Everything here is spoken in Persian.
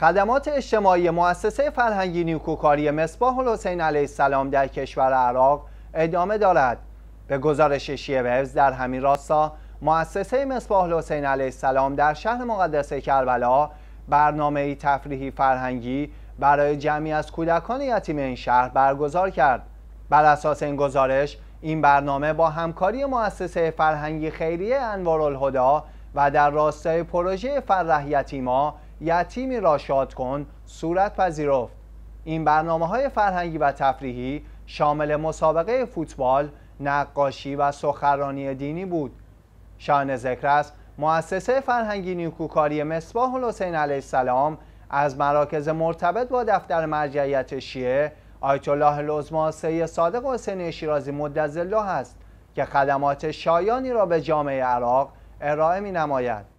خدمات اجتماعی مؤسسه فرهنگی نیکوکاری مصباح الحسین علیه السلام در کشور عراق ادامه دارد به گزارش شیعه در همین راستا مؤسسه مصباح الحسین علیه السلام در شهر مقدس کربلا برنامه تفریحی فرهنگی برای جمعی از کودکان یتیم این شهر برگزار کرد بر اساس این گزارش این برنامه با همکاری مؤسسه فرهنگی خیریه انوارالهدا و در راستای پروژه فرح یتیما یتیمی را شاد کن صورت پذیرفت این برنامه های فرهنگی و تفریحی شامل مسابقه فوتبال، نقاشی و سخرانی دینی بود شان ذکر است مؤسسه فرهنگی نیکوکاری مصباح الحسین علیه السلام از مراکز مرتبط با دفتر مرجعیت شیعه آیت الله لزما سید صادق حسین شیرازی مدظله است که خدمات شایانی را به جامعه عراق ارائه می نماید